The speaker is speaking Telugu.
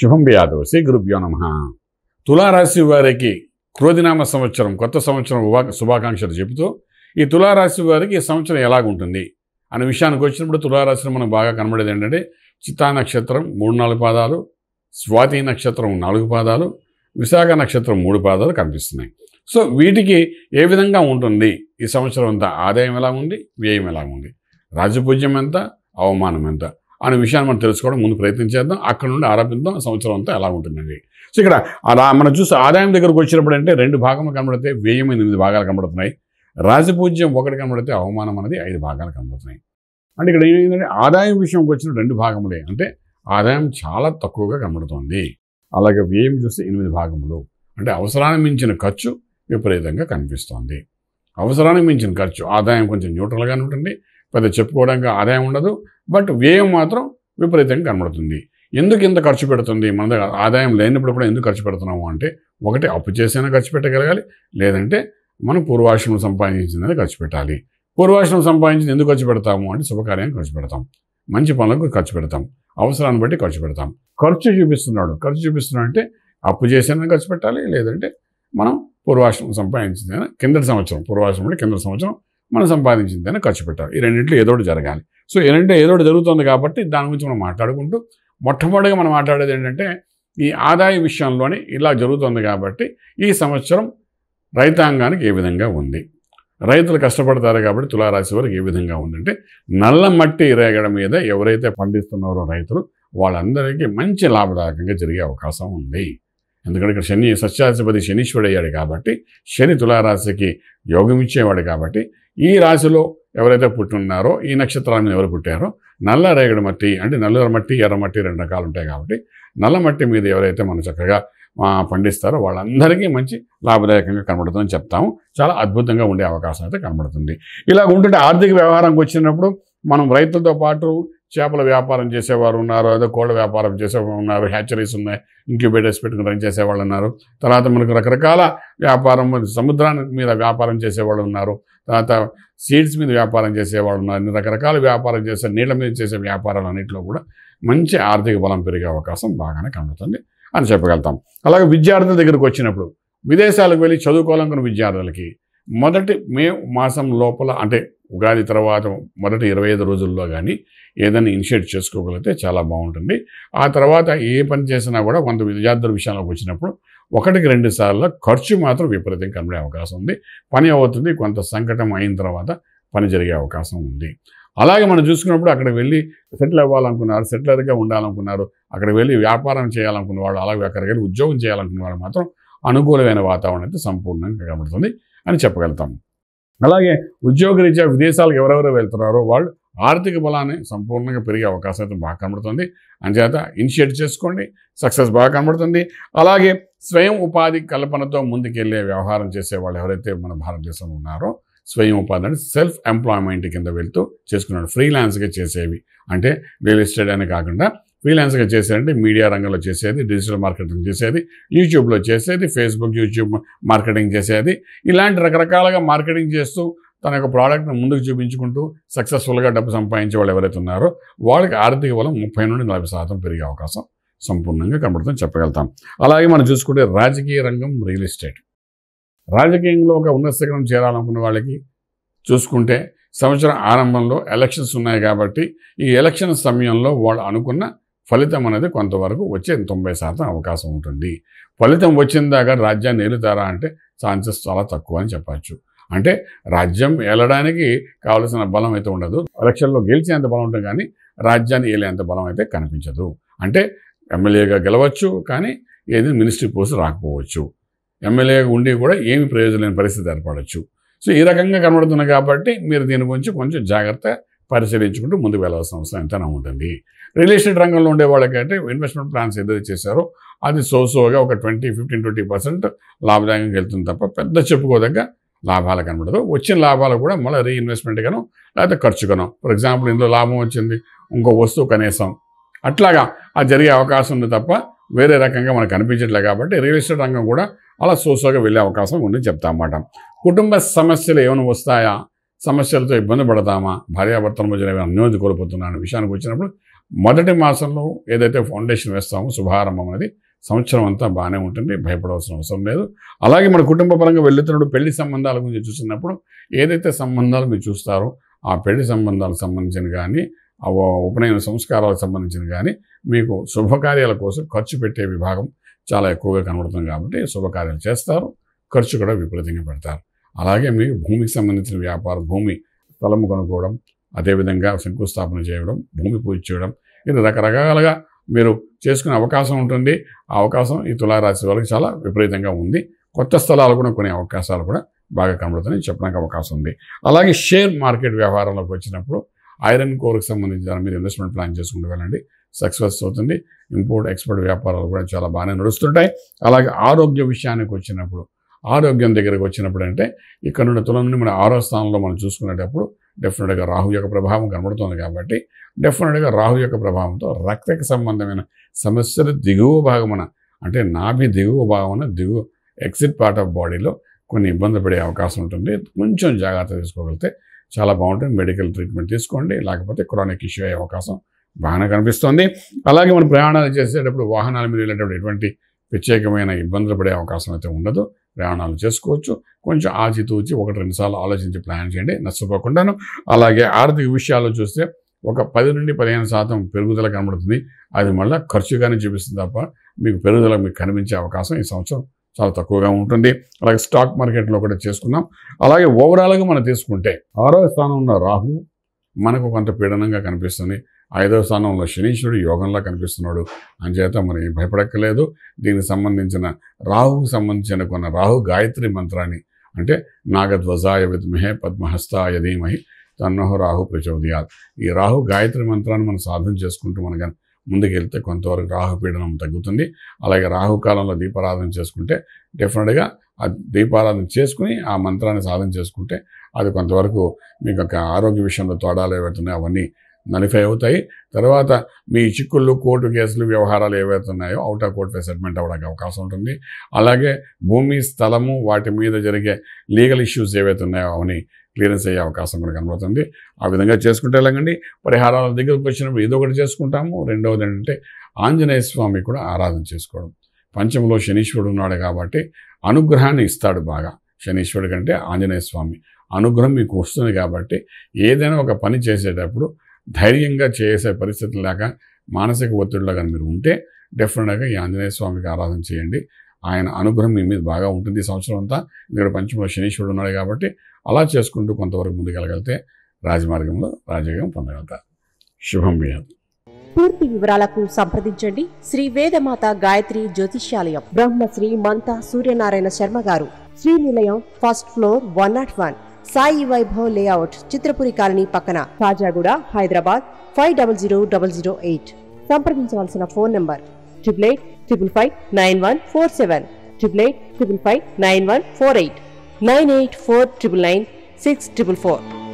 శుభం యాదవ్ శ్రీ గురుభ్యో నమ తులారాశి వారికి క్రోధినామ సంవత్సరం కొత్త సంవత్సరం శుభాకాంక్షలు చెబుతూ ఈ తులారాశి వారికి ఈ సంవత్సరం ఎలాగుంటుంది అనే విషయానికి వచ్చినప్పుడు తులారాశిలో మనం బాగా కనబడేది ఏంటంటే చిత్తా నక్షత్రం మూడు నాలుగు పాదాలు స్వాతి నక్షత్రం నాలుగు పాదాలు విశాఖ నక్షత్రం మూడు పాదాలు కనిపిస్తున్నాయి సో వీటికి ఏ విధంగా ఉంటుంది ఈ సంవత్సరం అంతా ఆదాయం ఎలా ఉంది వ్యయం ఎలా ఉంది రాజపూజ్యం ఎంత అవమానం ఎంత అనే విషయాన్ని మనం తెలుసుకోవడం ముందు ప్రయత్నం చేద్దాం అక్కడ నుండి ఆరోపిద్దాం సంవత్సరం అంతా ఎలా ఉంటుందండి సో ఇక్కడ అలా మనం చూసి ఆదాయం దగ్గరకు వచ్చినప్పుడు అంటే రెండు భాగములు కనబడితే వ్యయం ఎనిమిది భాగాలు కనబడుతున్నాయి రాజపూజ్యం ఒకటి కనబడితే అవమానం అనేది ఐదు భాగాలు కనబడుతున్నాయి అంటే ఇక్కడ ఏంటంటే ఆదాయం విషయంకి వచ్చిన రెండు భాగములే అంటే ఆదాయం చాలా తక్కువగా కనబడుతోంది అలాగే వ్యయం చూస్తే ఎనిమిది భాగములు అంటే అవసరానికి మించిన ఖర్చు విపరీతంగా కనిపిస్తోంది అవసరానికి మించిన ఖర్చు ఆదాయం కొంచెం న్యూట్రల్గానే ఉంటుంది పెద్ద చెప్పుకోవడానికి ఆదాయం ఉండదు బట్ వ్యయం మాత్రం విపరీతంగా కనబడుతుంది ఎందుకు ఇంత ఖర్చు పెడుతుంది మన దగ్గర ఆదాయం లేనప్పుడు కూడా ఎందుకు ఖర్చు పెడుతున్నాము అంటే ఒకటి అప్పు చేసైనా ఖర్చు పెట్టగలగాలి లేదంటే మనం పూర్వాశ్రమం సంపాదించిందని ఖర్చు పెట్టాలి పూర్వాశ్రమం సంపాదించింది ఎందుకు ఖర్చు పెడతాము అంటే శుభకార్యం ఖర్చు పెడతాం మంచి పనులకు ఖర్చు పెడతాం అవసరాన్ని బట్టి ఖర్చు పెడతాం ఖర్చు చూపిస్తున్నాడు ఖర్చు చూపిస్తున్నాడు అంటే అప్పు చేసేనని ఖర్చు పెట్టాలి లేదంటే మనం పూర్వాశ్రమం సంపాదించిందని కిందటి సంవత్సరం పూర్వాశ్రమం కింద సంవత్సరం మనం సంపాదించిందని ఖర్చు పెట్టాలి ఈ రెండింటిలో ఏదోటి జరగాలి సో ఏంటంటే ఏదోటి జరుగుతుంది కాబట్టి దాని గురించి మనం మాట్లాడుకుంటూ మొట్టమొదటిగా మనం మాట్లాడేది ఏంటంటే ఈ ఆదాయ విషయంలోనే ఇలా జరుగుతుంది కాబట్టి ఈ సంవత్సరం రైతాంగానికి ఏ విధంగా ఉంది రైతులు కష్టపడతారు కాబట్టి తులారాశి వారికి ఏ విధంగా ఉందంటే నల్ల మట్టి రేగడం మీద ఎవరైతే పండిస్తున్నారో రైతులు వాళ్ళందరికీ మంచి లాభదాయకంగా జరిగే అవకాశం ఉంది ఎందుకంటే ఇక్కడ శని సత్యాధిపతి శనీశ్వరుడు అయ్యాడు కాబట్టి శని తులారాశికి యోగం ఇచ్చేవాడు కాబట్టి ఈ రాశిలో ఎవరైతే పుట్టున్నారో ఈ నక్షత్రాన్ని ఎవరు పుట్టారో నల్ల రేగడి మట్టి అంటే నల్ల మట్టి ఎర్ర మట్టి రెండు రకాలు ఉంటాయి కాబట్టి నల్ల మట్టి మీద ఎవరైతే మనం చక్కగా పండిస్తారో వాళ్ళందరికీ మంచి లాభదాయకంగా కనబడుతుందని చెప్తాము చాలా అద్భుతంగా ఉండే అవకాశం అయితే కనబడుతుంది ఇలా ఉంటుంటే ఆర్థిక వ్యవహారంకి వచ్చినప్పుడు మనం రైతులతో పాటు చేపల వ్యాపారం చేసేవారు ఉన్నారు అదే కోళ్ళ వ్యాపారం చేసేవారు ఉన్నారు హ్యాచరీస్ ఉన్నాయి ఇంక్యుబేటర్స్ పెట్టుకుని రన్ చేసేవాళ్ళు ఉన్నారు తర్వాత మనకు రకరకాల వ్యాపారం సముద్రానికి మీద వ్యాపారం చేసేవాళ్ళు ఉన్నారు తర్వాత సీడ్స్ మీద వ్యాపారం చేసేవాళ్ళు ఉన్నారు రకరకాల వ్యాపారం చేసే నీళ్ళ మీద చేసే వ్యాపారాలు అన్నింటిలో కూడా మంచి ఆర్థిక బలం పెరిగే అవకాశం బాగానే కనబడుతుంది అని చెప్పగలుగుతాం అలాగే విద్యార్థుల దగ్గరకు వచ్చినప్పుడు విదేశాలకు వెళ్ళి చదువుకోవాలనుకున్న విద్యార్థులకి మొదటి మే మాసం లోపల అంటే ఉగాది తర్వాత మొదటి ఇరవై ఐదు రోజుల్లో కానీ ఏదైనా ఇనిషియేట్ చేసుకోగలిగితే చాలా బాగుంటుంది ఆ తర్వాత ఏ పని చేసినా కూడా కొంత విద్యార్థుల విషయంలోకి వచ్చినప్పుడు ఒకటికి రెండు సార్లు ఖర్చు మాత్రం విపరీతం కనబడే అవకాశం ఉంది పని అవుతుంది కొంత సంకటం అయిన తర్వాత పని జరిగే అవకాశం ఉంది అలాగే మనం చూసుకున్నప్పుడు అక్కడ వెళ్ళి సెటిల్ అవ్వాలనుకున్నారు సెటిలర్గా ఉండాలనుకున్నారు అక్కడ వెళ్ళి వ్యాపారం చేయాలనుకున్న వాళ్ళు అలాగే అక్కడికి వెళ్ళి ఉద్యోగం చేయాలనుకున్న వాళ్ళు మాత్రం అనుకూలమైన వాతావరణం అయితే సంపూర్ణంగా కనబడుతుంది అని చెప్పగలుగుతాము అలాగే ఉద్యోగరీత్యా విదేశాలకు ఎవరెవరు వెళ్తున్నారో వాళ్ళు ఆర్థిక బలాన్ని సంపూర్ణంగా పెరిగే అవకాశం అయితే బాగా కనబడుతుంది అంచేత ఇనిషియేట్ చేసుకోండి సక్సెస్ బాగా కనబడుతుంది అలాగే స్వయం ఉపాధి కల్పనతో ముందుకెళ్లే వ్యవహారం చేసే వాళ్ళు ఎవరైతే మన భారతదేశంలో ఉన్నారో స్వయం ఉపాధి అంటే సెల్ఫ్ ఎంప్లాయ్మెంట్ కింద వెళ్తూ చేసుకున్నాడు ఫ్రీలాన్స్గా చేసేవి అంటే రియల్ ఎస్టేట్ అనే కాకుండా ఫ్రీలాన్స్గా చేసేదంటే మీడియా రంగంలో చేసేది డిజిటల్ మార్కెటింగ్ చేసేది యూట్యూబ్లో చేసేది ఫేస్బుక్ యూట్యూబ్ మార్కెటింగ్ చేసేది ఇలాంటి రకరకాలుగా మార్కెటింగ్ చేస్తూ తన యొక్క ప్రోడక్ట్ని ముందుకు చూపించుకుంటూ సక్సెస్ఫుల్గా డబ్బు సంపాదించే వాళ్ళు ఎవరైతే ఉన్నారో వాళ్ళకి ఆర్థిక బలం ముప్పై నుండి నలభై శాతం పెరిగే అవకాశం సంపూర్ణంగా కనబడుతుంది చెప్పగలుగుతాం అలాగే మనం చూసుకుంటే రాజకీయ రంగం రియల్ ఎస్టేట్ రాజకీయంలో ఒక ఉన్నత శిఖరం చేరాలనుకున్న వాళ్ళకి చూసుకుంటే సంవత్సరం ఆరంభంలో ఎలక్షన్స్ ఉన్నాయి కాబట్టి ఈ ఎలక్షన్ సమయంలో వాళ్ళు అనుకున్న ఫలితం అనేది కొంతవరకు వచ్చే తొంభై శాతం అవకాశం ఉంటుంది ఫలితం వచ్చిన దాకా రాజ్యాన్ని ఏలుతారా అంటే ఛాన్సెస్ చాలా తక్కువ అని చెప్పచ్చు అంటే రాజ్యం ఏలడానికి కావలసిన బలం అయితే ఉండదు ఎలక్షన్లో గెలిచేంత బలం ఉంటుంది కానీ రాజ్యాన్ని ఏలేంత బలం అయితే కనిపించదు అంటే ఎమ్మెల్యేగా గెలవచ్చు కానీ ఏది మినిస్ట్రీ పోస్ట్ రాకపోవచ్చు ఎమ్మెల్యేగా ఉండి కూడా ఏమి ప్రయోజనం లేని పరిస్థితి ఏర్పడవచ్చు సో ఈ రకంగా కనబడుతుంది కాబట్టి మీరు దీని గురించి కొంచెం జాగ్రత్త పరిశీలించుకుంటూ ముందుకు వెళ్ళాల్సిన అవసరం ఎంతైనా ఉంటుంది రియల్ ఎస్టేట్ రంగంలో ఉండే వాళ్ళకంటే ఇన్వెస్ట్మెంట్ ప్లాన్స్ ఏదైతే చేశారో అది సోసోగా ఒక ట్వంటీ ఫిఫ్టీన్ ట్వంటీ పర్సెంట్ లాభదాయకంగా వెళ్తుంది తప్ప పెద్ద చెప్పుకోదగ్గ లాభాలు కనబడదు వచ్చిన లాభాలు కూడా మళ్ళీ కను లేకపోతే ఖర్చుగాను ఫర్ ఎగ్జాంపుల్ ఇందులో లాభం వచ్చింది ఇంకో వస్తువు కనీసం అట్లాగా అది జరిగే అవకాశం ఉంది తప్ప వేరే రకంగా మనకు కనిపించట్లే కాబట్టి రియల్ ఎస్టేట్ రంగం కూడా అలా సోసోగా వెళ్ళే అవకాశం చెప్తా అన్నమాట కుటుంబ సమస్యలు ఏమైనా వస్తాయా సమస్యలతో ఇబ్బంది పడతామా భార్యాభర్తల మధ్యన ఏమైనా అన్యోది కోల్పోతున్నా అనే విషయానికి వచ్చినప్పుడు మొదటి మాసంలో ఏదైతే ఫౌండేషన్ వేస్తామో శుభారంభం అనేది సంవత్సరం అంతా బాగానే ఉంటుంది భయపడవలసిన అవసరం లేదు అలాగే మన కుటుంబ పరంగా వెళ్తున్నప్పుడు పెళ్లి సంబంధాల గురించి చూసినప్పుడు ఏదైతే సంబంధాలు మీరు చూస్తారో ఆ పెళ్లి సంబంధాలకు సంబంధించిన కానీ ఆ ఉపనయన సంస్కారాలకు సంబంధించిన కానీ మీకు శుభకార్యాల కోసం ఖర్చు పెట్టే విభాగం చాలా ఎక్కువగా కనబడుతుంది కాబట్టి శుభకార్యాలు చేస్తారు ఖర్చు కూడా విపరీతంగా పెడతారు అలాగే మీకు భూమికి సంబంధించిన వ్యాపారం భూమి స్థలము కొనుక్కోవడం అదేవిధంగా శంకుస్థాపన చేయడం భూమి పూజ చేయడం ఇది రకరకాలుగా మీరు చేసుకునే అవకాశం ఉంటుంది ఆ అవకాశం ఈ తులారాశి వాళ్ళకి చాలా విపరీతంగా ఉంది కొత్త స్థలాలు కూడా కొనే అవకాశాలు కూడా బాగా కనబడుతున్నాయి చెప్పడానికి అవకాశం ఉంది అలాగే షేర్ మార్కెట్ వ్యవహారంలోకి వచ్చినప్పుడు ఐరన్ కోర్కి సంబంధించిన మీరు ఇన్వెస్ట్మెంట్ ప్లాన్ చేసుకుంటూ వెళ్ళండి సక్సెస్ అవుతుంది ఇంపోర్ట్ ఎక్స్పోర్ట్ వ్యాపారాలు కూడా చాలా బాగానే నడుస్తుంటాయి అలాగే ఆరోగ్య విషయానికి వచ్చినప్పుడు ఆరోగ్యం దగ్గరకు వచ్చినప్పుడు అంటే ఇక్కడ నుండి తులం నుండి మన ఆరో స్థానంలో మనం చూసుకునేటప్పుడు డెఫినెట్గా రాహు యొక్క ప్రభావం కనబడుతుంది కాబట్టి డెఫినెట్గా రాహు యొక్క ప్రభావంతో రక్తకి సంబంధమైన సమస్యలు దిగువ భాగమున అంటే నాభి దిగువ భాగమున దిగువ ఎగ్జిట్ పార్ట్ ఆఫ్ బాడీలో కొన్ని ఇబ్బంది పడే అవకాశం ఉంటుంది కొంచెం జాగ్రత్త తీసుకోగలిగితే చాలా బాగుంటుంది మెడికల్ ట్రీట్మెంట్ తీసుకోండి లేకపోతే క్రానిక్ ఇష్యూ అయ్యే అవకాశం బాగానే కనిపిస్తుంది అలాగే మనం ప్రయాణాలు చేసేటప్పుడు వాహనాల మీద వెళ్ళేటప్పుడు ఎటువంటి ప్రత్యేకమైన ఇబ్బందులు పడే అవకాశం అయితే ఉండదు ప్రయాణాలు చేసుకోవచ్చు కొంచెం ఆచితూచి ఒకటి రెండు సార్లు ఆలోచించి ప్లాన్ చేయండి నష్టపోకుండాను అలాగే ఆర్థిక విషయాలు చూస్తే ఒక పది నుండి పదిహేను శాతం పెరుగుదల కనబడుతుంది అది మళ్ళీ ఖర్చుగానే చూపిస్తుంది తప్ప మీకు పెరుగుదల మీకు కనిపించే అవకాశం ఈ సంవత్సరం చాలా తక్కువగా ఉంటుంది అలాగే స్టాక్ మార్కెట్లో కూడా చేసుకున్నాం అలాగే ఓవరాల్గా మనం తీసుకుంటే ఆరో ఉన్న రాహు మనకు కొంత పీడనంగా కనిపిస్తుంది ఐదవ స్థానంలో శనీశ్వరుడు యోగంలా కనిపిస్తున్నాడు అంచేత మనం భయపడక్కలేదు దీనికి సంబంధించిన రాహుకు సంబంధించిన కొన్ని రాహు గాయత్రి మంత్రాన్ని అంటే నాగధ్వజాయ విద్మహే పద్మహస్తాయ ధీమహి తన్నోహ రాహు ప్రచోదయాలు ఈ రాహు గాయత్రి మంత్రాన్ని మనం సాధన చేసుకుంటూ మనకు ముందుకెళ్తే కొంతవరకు రాహు పీడనం తగ్గుతుంది అలాగే రాహుకాలంలో దీపారాధన చేసుకుంటే డెఫినెట్గా ఆ దీపారాధన చేసుకుని ఆ మంత్రాన్ని సాధన చేసుకుంటే అది కొంతవరకు మీకు ఒక ఆరోగ్య విషయంలో తోడాలు ఏవైతున్నాయి అవన్నీ నలిఫై అవుతాయి తర్వాత మీ చిక్కుళ్ళు కోర్టు కేసులు వ్యవహారాలు ఏవైతే ఉన్నాయో అవుట్ ఆఫ్ కోర్టు సెటిల్మెంట్ అవ్వడానికి అవకాశం ఉంటుంది అలాగే భూమి స్థలము వాటి మీద జరిగే లీగల్ ఇష్యూస్ ఏవైతే ఉన్నాయో అవని క్లియరెన్స్ అయ్యే అవకాశం కూడా కనబడుతుంది ఆ విధంగా చేసుకుంటే ఎలాగండి పరిహారాల దగ్గరకు వచ్చినప్పుడు ఏదో ఒకటి చేసుకుంటాము రెండవది ఏంటంటే ఆంజనేయ స్వామి కూడా ఆరాధన చేసుకోవడం పంచంలో శనీశ్వరుడు ఉన్నాడు కాబట్టి అనుగ్రహాన్ని ఇస్తాడు బాగా శనీశ్వరుడు కంటే ఆంజనేయ స్వామి అనుగ్రహం మీకు వస్తుంది కాబట్టి ఏదైనా ఒక పని చేసేటప్పుడు ధైర్యంగా చేసే పరిస్థితులు లేక మానసిక ఒత్తిడిలో కానీ మీరు ఉంటే డెఫినెట్గా ఈ ఆంజనేయ స్వామికి ఆరాధన చేయండి ఆయన అనుగ్రహం మీ మీద బాగా ఉంటుంది ఈ సంవత్సరం అంతా ఇక్కడ పంచమ శనీశ్వరుడు ఉన్నాడు కాబట్టి అలా చేసుకుంటూ కొంతవరకు ముందుకెళ్ళగలితే రాజమార్గంలో రాజయోగం పొందగలుగుతారు శుభం మీద పూర్తి వివరాలకు సంప్రదించండి శ్రీ వేదమాత గాయత్రి జ్యోతిష్యాలయం బ్రహ్మశ్రీ మంతా సూర్యనారాయణ శర్మ గారు Shri Nilayam first floor one nought one Sai Vaibhav layout Chitrapuri colony పక్కన Tajaguda Hyderabad five double zero double zero eight సంప్రదించవలసిన phone number triple eight triple five nine one four seven triple eight triple five nine one four eight nine eight four triple nine six triple four